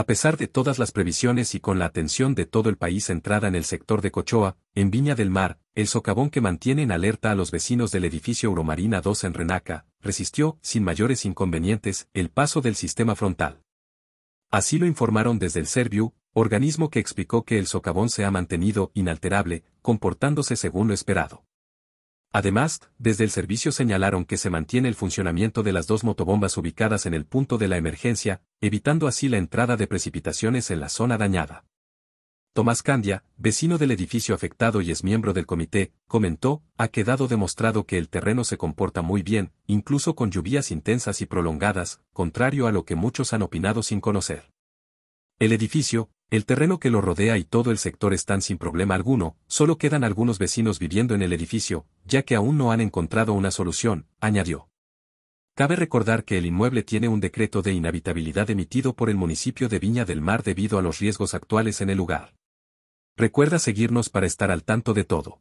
A pesar de todas las previsiones y con la atención de todo el país centrada en el sector de Cochoa, en Viña del Mar, el socavón que mantiene en alerta a los vecinos del edificio Euromarina 2 en Renaca, resistió, sin mayores inconvenientes, el paso del sistema frontal. Así lo informaron desde el Serviu, organismo que explicó que el socavón se ha mantenido inalterable, comportándose según lo esperado. Además, desde el servicio señalaron que se mantiene el funcionamiento de las dos motobombas ubicadas en el punto de la emergencia, evitando así la entrada de precipitaciones en la zona dañada. Tomás Candia, vecino del edificio afectado y es miembro del comité, comentó, ha quedado demostrado que el terreno se comporta muy bien, incluso con lluvias intensas y prolongadas, contrario a lo que muchos han opinado sin conocer. El edificio, el terreno que lo rodea y todo el sector están sin problema alguno, solo quedan algunos vecinos viviendo en el edificio, ya que aún no han encontrado una solución, añadió. Cabe recordar que el inmueble tiene un decreto de inhabitabilidad emitido por el municipio de Viña del Mar debido a los riesgos actuales en el lugar. Recuerda seguirnos para estar al tanto de todo.